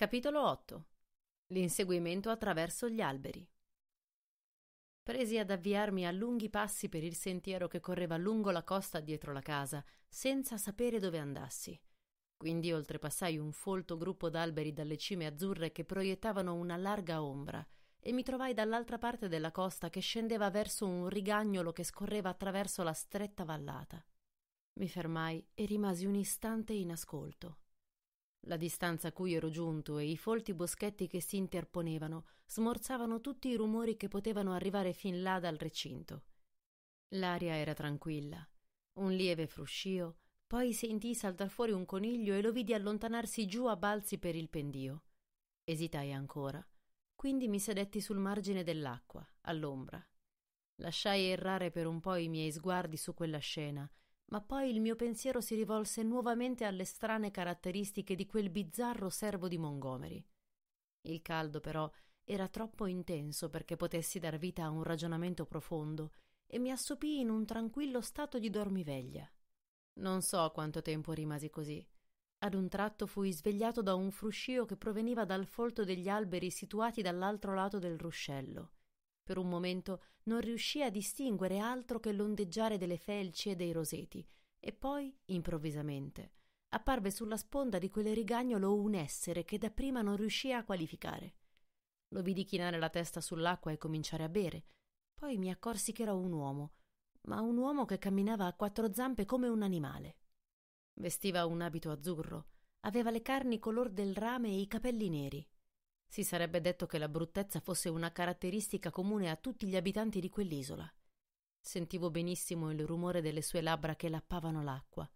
Capitolo 8 L'inseguimento attraverso gli alberi. Presi ad avviarmi a lunghi passi per il sentiero che correva lungo la costa dietro la casa, senza sapere dove andassi. Quindi oltrepassai un folto gruppo d'alberi dalle cime azzurre che proiettavano una larga ombra e mi trovai dall'altra parte della costa che scendeva verso un rigagnolo che scorreva attraverso la stretta vallata. Mi fermai e rimasi un istante in ascolto la distanza a cui ero giunto e i folti boschetti che si interponevano smorzavano tutti i rumori che potevano arrivare fin là dal recinto. L'aria era tranquilla. Un lieve fruscio, poi sentii saltar fuori un coniglio e lo vidi allontanarsi giù a balzi per il pendio. Esitai ancora, quindi mi sedetti sul margine dell'acqua, all'ombra. Lasciai errare per un po' i miei sguardi su quella scena ma poi il mio pensiero si rivolse nuovamente alle strane caratteristiche di quel bizzarro servo di Montgomery. Il caldo, però, era troppo intenso perché potessi dar vita a un ragionamento profondo e mi assopì in un tranquillo stato di dormiveglia. Non so quanto tempo rimasi così. Ad un tratto fui svegliato da un fruscio che proveniva dal folto degli alberi situati dall'altro lato del ruscello. Per un momento non riuscì a distinguere altro che l'ondeggiare delle felci e dei roseti, e poi, improvvisamente, apparve sulla sponda di quel rigagnolo un essere che dapprima non riuscì a qualificare. Lo vidi chinare la testa sull'acqua e cominciare a bere. Poi mi accorsi che era un uomo, ma un uomo che camminava a quattro zampe come un animale. Vestiva un abito azzurro, aveva le carni color del rame e i capelli neri. Si sarebbe detto che la bruttezza fosse una caratteristica comune a tutti gli abitanti di quell'isola. Sentivo benissimo il rumore delle sue labbra che lappavano l'acqua.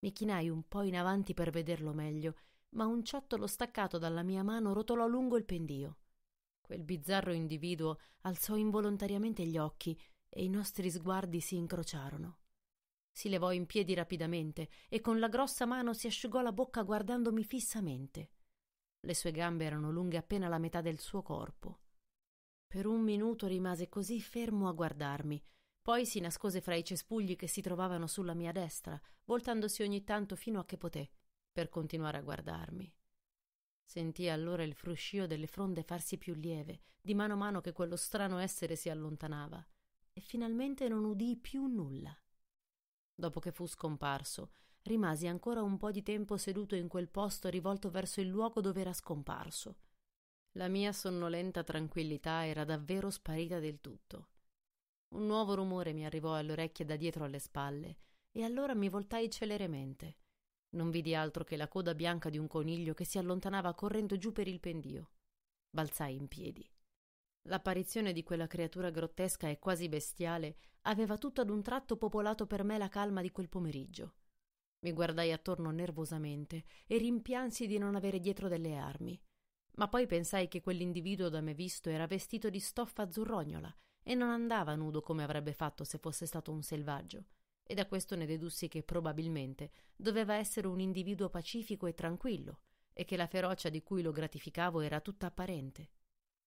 Mi chinai un po' in avanti per vederlo meglio, ma un ciottolo staccato dalla mia mano rotolò lungo il pendio. Quel bizzarro individuo alzò involontariamente gli occhi e i nostri sguardi si incrociarono. Si levò in piedi rapidamente e con la grossa mano si asciugò la bocca guardandomi fissamente. Le sue gambe erano lunghe appena la metà del suo corpo. Per un minuto rimase così fermo a guardarmi, poi si nascose fra i cespugli che si trovavano sulla mia destra, voltandosi ogni tanto fino a che poté, per continuare a guardarmi. Sentì allora il fruscio delle fronde farsi più lieve, di mano a mano che quello strano essere si allontanava, e finalmente non udii più nulla. Dopo che fu scomparso, rimasi ancora un po di tempo seduto in quel posto rivolto verso il luogo dove era scomparso. La mia sonnolenta tranquillità era davvero sparita del tutto. Un nuovo rumore mi arrivò alle orecchie da dietro alle spalle, e allora mi voltai celeremente. Non vidi altro che la coda bianca di un coniglio che si allontanava correndo giù per il pendio. Balzai in piedi. L'apparizione di quella creatura grottesca e quasi bestiale aveva tutto ad un tratto popolato per me la calma di quel pomeriggio. Mi guardai attorno nervosamente e rimpiansi di non avere dietro delle armi. Ma poi pensai che quell'individuo da me visto era vestito di stoffa azzurrognola e non andava nudo come avrebbe fatto se fosse stato un selvaggio, e da questo ne dedussi che probabilmente doveva essere un individuo pacifico e tranquillo, e che la ferocia di cui lo gratificavo era tutta apparente.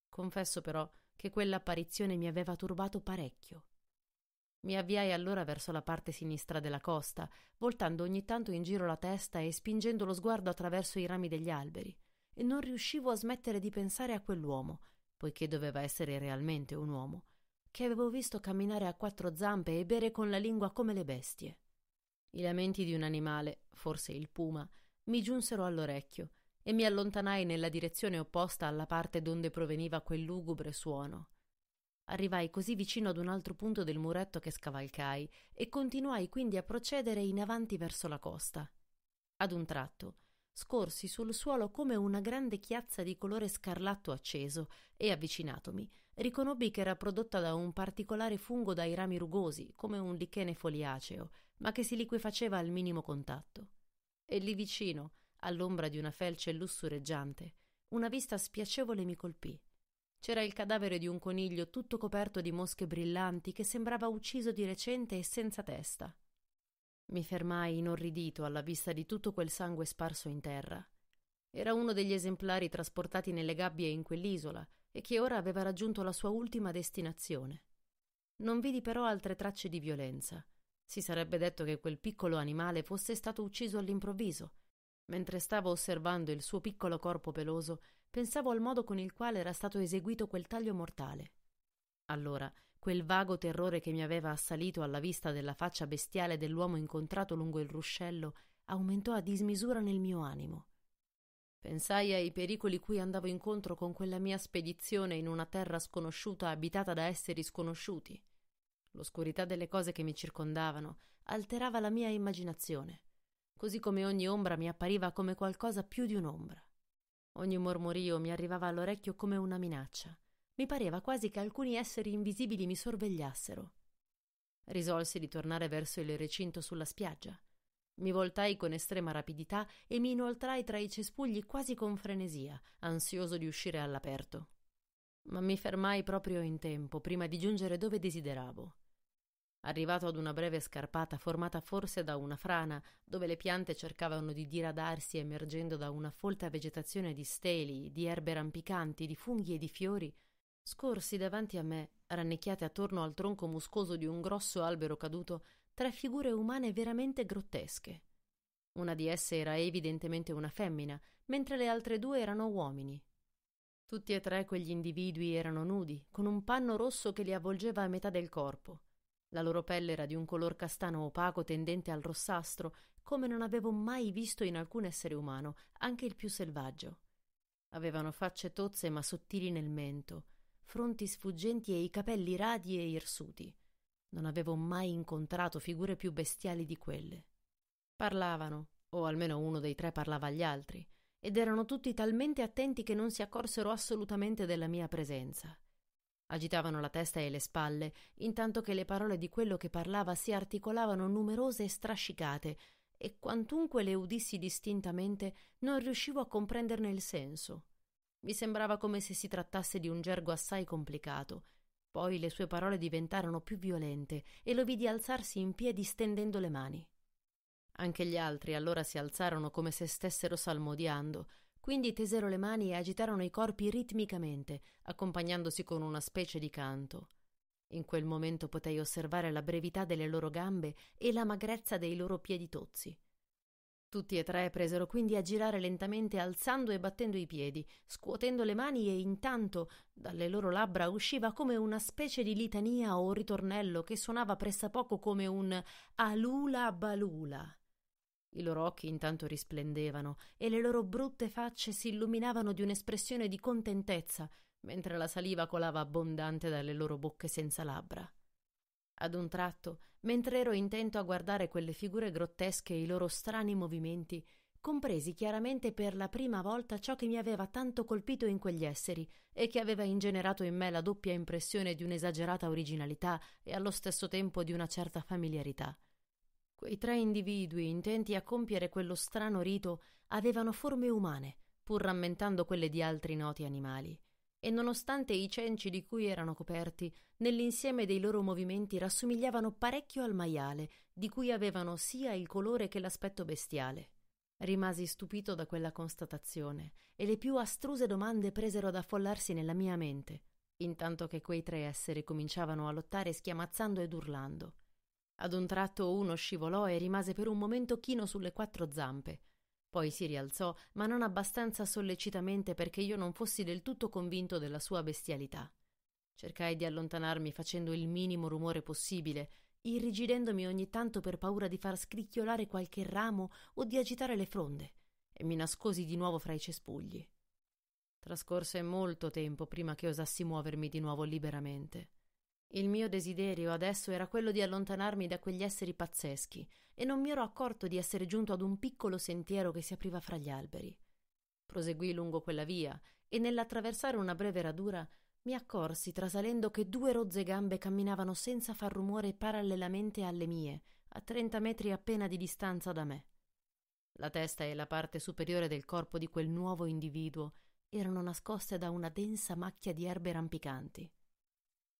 Confesso però che quell'apparizione mi aveva turbato parecchio. Mi avviai allora verso la parte sinistra della costa, voltando ogni tanto in giro la testa e spingendo lo sguardo attraverso i rami degli alberi, e non riuscivo a smettere di pensare a quell'uomo, poiché doveva essere realmente un uomo, che avevo visto camminare a quattro zampe e bere con la lingua come le bestie. I lamenti di un animale, forse il puma, mi giunsero all'orecchio e mi allontanai nella direzione opposta alla parte donde proveniva quel lugubre suono. Arrivai così vicino ad un altro punto del muretto che scavalcai e continuai quindi a procedere in avanti verso la costa. Ad un tratto scorsi sul suolo come una grande chiazza di colore scarlatto acceso e avvicinatomi riconobbi che era prodotta da un particolare fungo dai rami rugosi come un lichene foliaceo ma che si liquefaceva al minimo contatto e lì vicino all'ombra di una felce lussureggiante una vista spiacevole mi colpì c'era il cadavere di un coniglio tutto coperto di mosche brillanti che sembrava ucciso di recente e senza testa. Mi fermai inorridito alla vista di tutto quel sangue sparso in terra. Era uno degli esemplari trasportati nelle gabbie in quell'isola e che ora aveva raggiunto la sua ultima destinazione. Non vidi però altre tracce di violenza. Si sarebbe detto che quel piccolo animale fosse stato ucciso all'improvviso. Mentre stavo osservando il suo piccolo corpo peloso, Pensavo al modo con il quale era stato eseguito quel taglio mortale. Allora, quel vago terrore che mi aveva assalito alla vista della faccia bestiale dell'uomo incontrato lungo il ruscello aumentò a dismisura nel mio animo. Pensai ai pericoli cui andavo incontro con quella mia spedizione in una terra sconosciuta abitata da esseri sconosciuti. L'oscurità delle cose che mi circondavano alterava la mia immaginazione, così come ogni ombra mi appariva come qualcosa più di un'ombra. Ogni mormorio mi arrivava all'orecchio come una minaccia. Mi pareva quasi che alcuni esseri invisibili mi sorvegliassero. Risolsi di tornare verso il recinto sulla spiaggia. Mi voltai con estrema rapidità e mi inoltrai tra i cespugli quasi con frenesia, ansioso di uscire all'aperto. Ma mi fermai proprio in tempo, prima di giungere dove desideravo. Arrivato ad una breve scarpata formata forse da una frana, dove le piante cercavano di diradarsi emergendo da una folta vegetazione di steli, di erbe rampicanti, di funghi e di fiori, scorsi davanti a me, rannicchiate attorno al tronco muscoso di un grosso albero caduto, tre figure umane veramente grottesche. Una di esse era evidentemente una femmina, mentre le altre due erano uomini, tutti e tre quegli individui erano nudi, con un panno rosso che li avvolgeva a metà del corpo. La loro pelle era di un color castano opaco tendente al rossastro, come non avevo mai visto in alcun essere umano, anche il più selvaggio. Avevano facce tozze ma sottili nel mento, fronti sfuggenti e i capelli radi e irsuti. Non avevo mai incontrato figure più bestiali di quelle. Parlavano, o almeno uno dei tre parlava agli altri, ed erano tutti talmente attenti che non si accorsero assolutamente della mia presenza agitavano la testa e le spalle, intanto che le parole di quello che parlava si articolavano numerose e strascicate, e quantunque le udissi distintamente non riuscivo a comprenderne il senso. Mi sembrava come se si trattasse di un gergo assai complicato. Poi le sue parole diventarono più violente e lo vidi alzarsi in piedi stendendo le mani. Anche gli altri allora si alzarono come se stessero salmodiando, quindi tesero le mani e agitarono i corpi ritmicamente, accompagnandosi con una specie di canto. In quel momento potei osservare la brevità delle loro gambe e la magrezza dei loro piedi tozzi. Tutti e tre presero quindi a girare lentamente alzando e battendo i piedi, scuotendo le mani e intanto dalle loro labbra usciva come una specie di litania o ritornello che suonava pressa poco come un alula balula. I loro occhi intanto risplendevano e le loro brutte facce si illuminavano di un'espressione di contentezza, mentre la saliva colava abbondante dalle loro bocche senza labbra. Ad un tratto, mentre ero intento a guardare quelle figure grottesche e i loro strani movimenti, compresi chiaramente per la prima volta ciò che mi aveva tanto colpito in quegli esseri e che aveva ingenerato in me la doppia impressione di un'esagerata originalità e allo stesso tempo di una certa familiarità. Quei tre individui intenti a compiere quello strano rito avevano forme umane, pur rammentando quelle di altri noti animali, e nonostante i cenci di cui erano coperti, nell'insieme dei loro movimenti rassomigliavano parecchio al maiale, di cui avevano sia il colore che l'aspetto bestiale. Rimasi stupito da quella constatazione e le più astruse domande presero ad affollarsi nella mia mente, intanto che quei tre esseri cominciavano a lottare schiamazzando ed urlando. Ad un tratto uno scivolò e rimase per un momento chino sulle quattro zampe. Poi si rialzò, ma non abbastanza sollecitamente perché io non fossi del tutto convinto della sua bestialità. Cercai di allontanarmi facendo il minimo rumore possibile, irrigidendomi ogni tanto per paura di far scricchiolare qualche ramo o di agitare le fronde, e mi nascosi di nuovo fra i cespugli. Trascorse molto tempo prima che osassi muovermi di nuovo liberamente. Il mio desiderio adesso era quello di allontanarmi da quegli esseri pazzeschi, e non mi ero accorto di essere giunto ad un piccolo sentiero che si apriva fra gli alberi. Proseguì lungo quella via, e nell'attraversare una breve radura mi accorsi, trasalendo, che due rozze gambe camminavano senza far rumore parallelamente alle mie, a trenta metri appena di distanza da me. La testa e la parte superiore del corpo di quel nuovo individuo erano nascoste da una densa macchia di erbe rampicanti.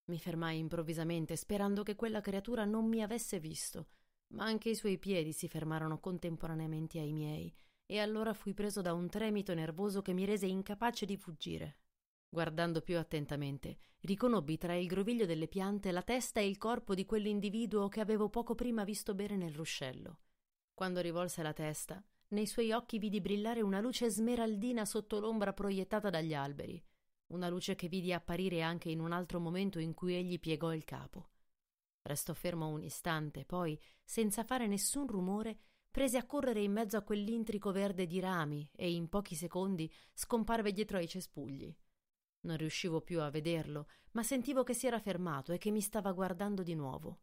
Mi fermai improvvisamente, sperando che quella creatura non mi avesse visto, ma anche i suoi piedi si fermarono contemporaneamente ai miei, e allora fui preso da un tremito nervoso che mi rese incapace di fuggire. Guardando più attentamente, riconobbi tra il groviglio delle piante la testa e il corpo di quell'individuo che avevo poco prima visto bere nel ruscello. Quando rivolse la testa, nei suoi occhi vidi brillare una luce smeraldina sotto l'ombra proiettata dagli alberi una luce che vidi apparire anche in un altro momento in cui egli piegò il capo. Restò fermo un istante, poi, senza fare nessun rumore, prese a correre in mezzo a quell'intrico verde di rami e in pochi secondi scomparve dietro ai cespugli. Non riuscivo più a vederlo, ma sentivo che si era fermato e che mi stava guardando di nuovo.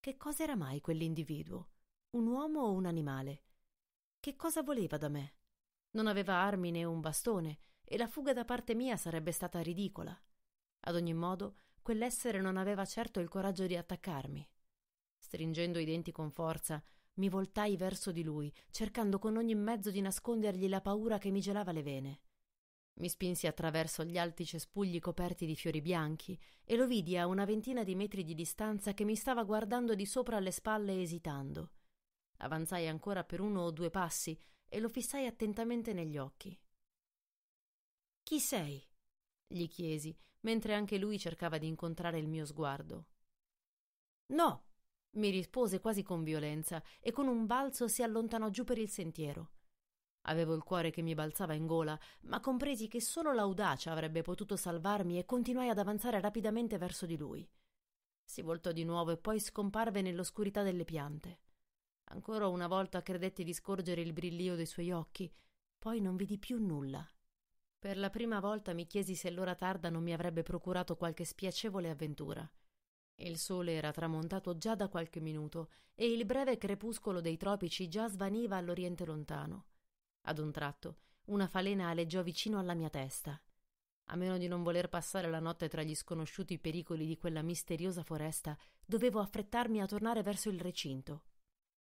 Che cosa era mai quell'individuo? Un uomo o un animale? Che cosa voleva da me? Non aveva armi né un bastone, e la fuga da parte mia sarebbe stata ridicola. Ad ogni modo, quell'essere non aveva certo il coraggio di attaccarmi. Stringendo i denti con forza, mi voltai verso di lui, cercando con ogni mezzo di nascondergli la paura che mi gelava le vene. Mi spinsi attraverso gli alti cespugli coperti di fiori bianchi e lo vidi a una ventina di metri di distanza che mi stava guardando di sopra alle spalle esitando. Avanzai ancora per uno o due passi e lo fissai attentamente negli occhi. Chi sei? gli chiesi, mentre anche lui cercava di incontrare il mio sguardo. No, mi rispose quasi con violenza e con un balzo si allontanò giù per il sentiero. Avevo il cuore che mi balzava in gola, ma compresi che solo l'audacia avrebbe potuto salvarmi e continuai ad avanzare rapidamente verso di lui. Si voltò di nuovo e poi scomparve nell'oscurità delle piante. Ancora una volta credetti di scorgere il brillio dei suoi occhi, poi non vidi più nulla. Per la prima volta mi chiesi se l'ora tarda non mi avrebbe procurato qualche spiacevole avventura. Il sole era tramontato già da qualche minuto e il breve crepuscolo dei tropici già svaniva all'oriente lontano. Ad un tratto, una falena aleggiò vicino alla mia testa. A meno di non voler passare la notte tra gli sconosciuti pericoli di quella misteriosa foresta, dovevo affrettarmi a tornare verso il recinto.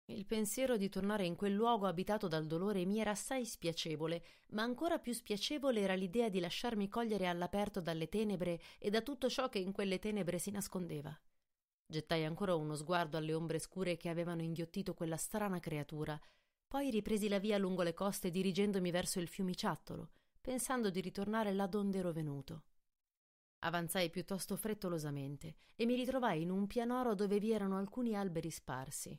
Il pensiero di tornare in quel luogo abitato dal dolore mi era assai spiacevole, ma ancora più spiacevole era l'idea di lasciarmi cogliere all'aperto dalle tenebre e da tutto ciò che in quelle tenebre si nascondeva. Gettai ancora uno sguardo alle ombre scure che avevano inghiottito quella strana creatura, poi ripresi la via lungo le coste dirigendomi verso il fiumiciattolo, pensando di ritornare là donde ero venuto. Avanzai piuttosto frettolosamente e mi ritrovai in un pianoro dove vi erano alcuni alberi sparsi.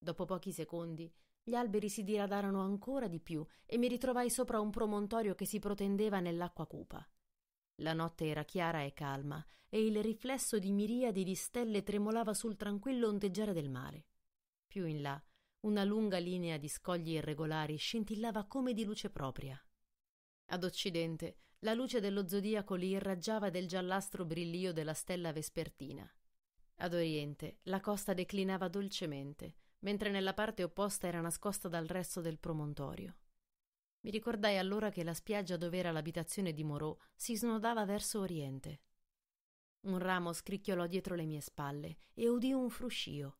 Dopo pochi secondi gli alberi si diradarono ancora di più e mi ritrovai sopra un promontorio che si protendeva nell'acqua cupa. La notte era chiara e calma e il riflesso di miriadi di stelle tremolava sul tranquillo ondeggiare del mare. Più in là, una lunga linea di scogli irregolari scintillava come di luce propria. Ad occidente, la luce dello zodiaco li irraggiava del giallastro brillio della stella vespertina. Ad oriente, la costa declinava dolcemente, mentre nella parte opposta era nascosta dal resto del promontorio. Mi ricordai allora che la spiaggia dove era l'abitazione di Moreau si snodava verso oriente. Un ramo scricchiolò dietro le mie spalle e udì un fruscio.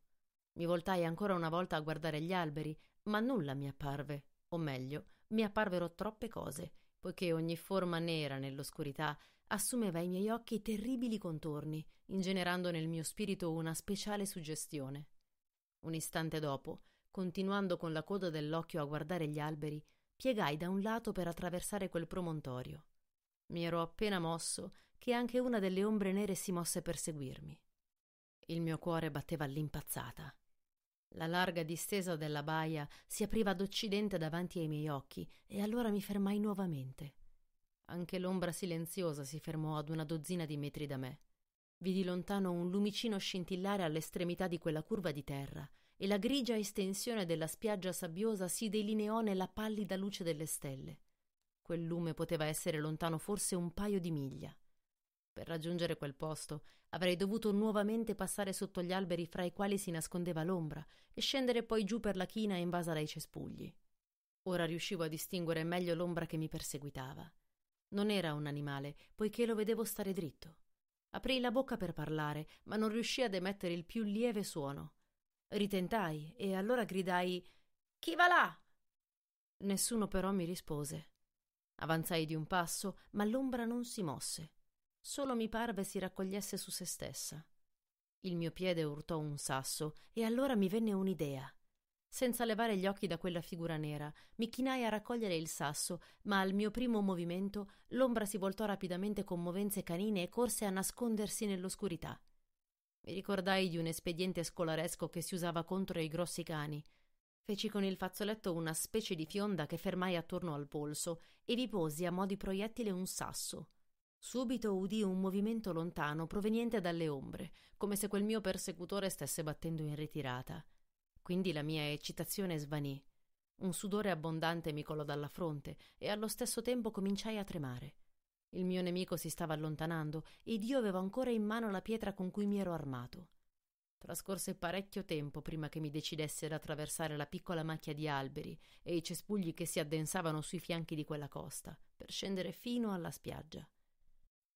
Mi voltai ancora una volta a guardare gli alberi, ma nulla mi apparve, o meglio, mi apparvero troppe cose, poiché ogni forma nera nell'oscurità assumeva ai miei occhi terribili contorni, ingenerando nel mio spirito una speciale suggestione. Un istante dopo, continuando con la coda dell'occhio a guardare gli alberi, piegai da un lato per attraversare quel promontorio. Mi ero appena mosso che anche una delle ombre nere si mosse per seguirmi. Il mio cuore batteva all'impazzata. La larga distesa della baia si apriva ad occidente davanti ai miei occhi e allora mi fermai nuovamente. Anche l'ombra silenziosa si fermò ad una dozzina di metri da me. Vidi lontano un lumicino scintillare all'estremità di quella curva di terra e la grigia estensione della spiaggia sabbiosa si delineò nella pallida luce delle stelle. Quel lume poteva essere lontano forse un paio di miglia. Per raggiungere quel posto avrei dovuto nuovamente passare sotto gli alberi fra i quali si nascondeva l'ombra e scendere poi giù per la china invasa dai cespugli. Ora riuscivo a distinguere meglio l'ombra che mi perseguitava. Non era un animale, poiché lo vedevo stare dritto. Aprì la bocca per parlare, ma non riuscì ad emettere il più lieve suono. Ritentai e allora gridai Chi va là? Nessuno però mi rispose. Avanzai di un passo, ma l'ombra non si mosse. Solo mi parve si raccogliesse su se stessa. Il mio piede urtò un sasso e allora mi venne un'idea. Senza levare gli occhi da quella figura nera, mi chinai a raccogliere il sasso, ma al mio primo movimento l'ombra si voltò rapidamente con movenze canine e corse a nascondersi nell'oscurità. Mi ricordai di un espediente scolaresco che si usava contro i grossi cani. Feci con il fazzoletto una specie di fionda che fermai attorno al polso e vi posi a mo' di proiettile un sasso. Subito udii un movimento lontano proveniente dalle ombre, come se quel mio persecutore stesse battendo in ritirata. Quindi la mia eccitazione svanì. Un sudore abbondante mi colò dalla fronte e allo stesso tempo cominciai a tremare. Il mio nemico si stava allontanando ed io avevo ancora in mano la pietra con cui mi ero armato. Trascorse parecchio tempo prima che mi decidesse ad attraversare la piccola macchia di alberi e i cespugli che si addensavano sui fianchi di quella costa, per scendere fino alla spiaggia.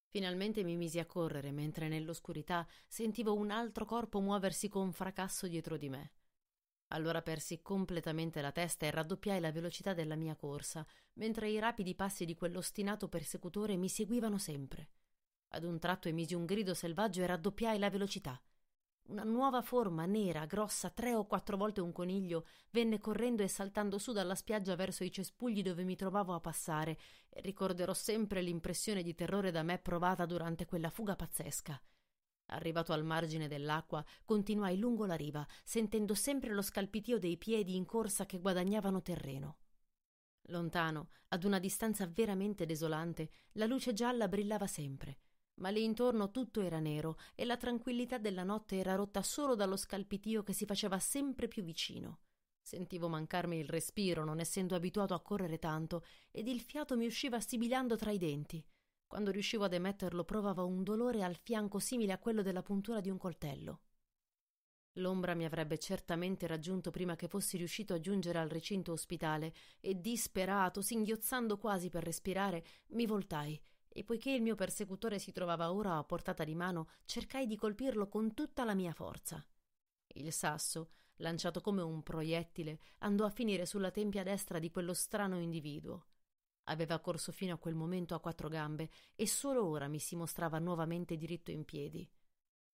Finalmente mi misi a correre mentre nell'oscurità sentivo un altro corpo muoversi con fracasso dietro di me. Allora persi completamente la testa e raddoppiai la velocità della mia corsa, mentre i rapidi passi di quell'ostinato persecutore mi seguivano sempre. Ad un tratto emisi un grido selvaggio e raddoppiai la velocità. Una nuova forma nera, grossa, tre o quattro volte un coniglio, venne correndo e saltando su dalla spiaggia verso i cespugli dove mi trovavo a passare, e ricorderò sempre l'impressione di terrore da me provata durante quella fuga pazzesca. Arrivato al margine dell'acqua, continuai lungo la riva, sentendo sempre lo scalpitio dei piedi in corsa che guadagnavano terreno. Lontano, ad una distanza veramente desolante, la luce gialla brillava sempre, ma lì intorno tutto era nero e la tranquillità della notte era rotta solo dallo scalpitio che si faceva sempre più vicino. Sentivo mancarmi il respiro, non essendo abituato a correre tanto, ed il fiato mi usciva sibilando tra i denti. Quando riuscivo ad emetterlo provavo un dolore al fianco simile a quello della puntura di un coltello. L'ombra mi avrebbe certamente raggiunto prima che fossi riuscito a giungere al recinto ospitale e disperato, singhiozzando quasi per respirare, mi voltai e poiché il mio persecutore si trovava ora a portata di mano, cercai di colpirlo con tutta la mia forza. Il sasso, lanciato come un proiettile, andò a finire sulla tempia destra di quello strano individuo. Aveva corso fino a quel momento a quattro gambe e solo ora mi si mostrava nuovamente diritto in piedi.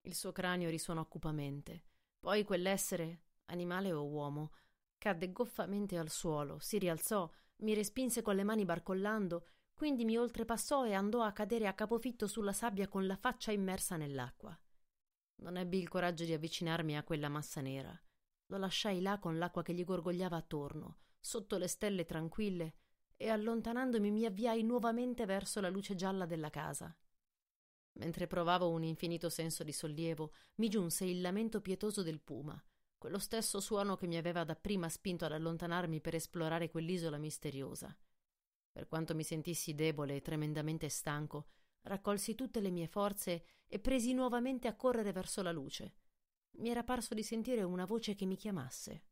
Il suo cranio risuonò cupamente. Poi quell'essere, animale o uomo, cadde goffamente al suolo, si rialzò, mi respinse con le mani barcollando, quindi mi oltrepassò e andò a cadere a capofitto sulla sabbia con la faccia immersa nell'acqua. Non ebbi il coraggio di avvicinarmi a quella massa nera. Lo lasciai là con l'acqua che gli gorgogliava attorno, sotto le stelle tranquille, e allontanandomi mi avviai nuovamente verso la luce gialla della casa. Mentre provavo un infinito senso di sollievo, mi giunse il lamento pietoso del puma, quello stesso suono che mi aveva dapprima spinto ad allontanarmi per esplorare quell'isola misteriosa. Per quanto mi sentissi debole e tremendamente stanco, raccolsi tutte le mie forze e presi nuovamente a correre verso la luce. Mi era parso di sentire una voce che mi chiamasse.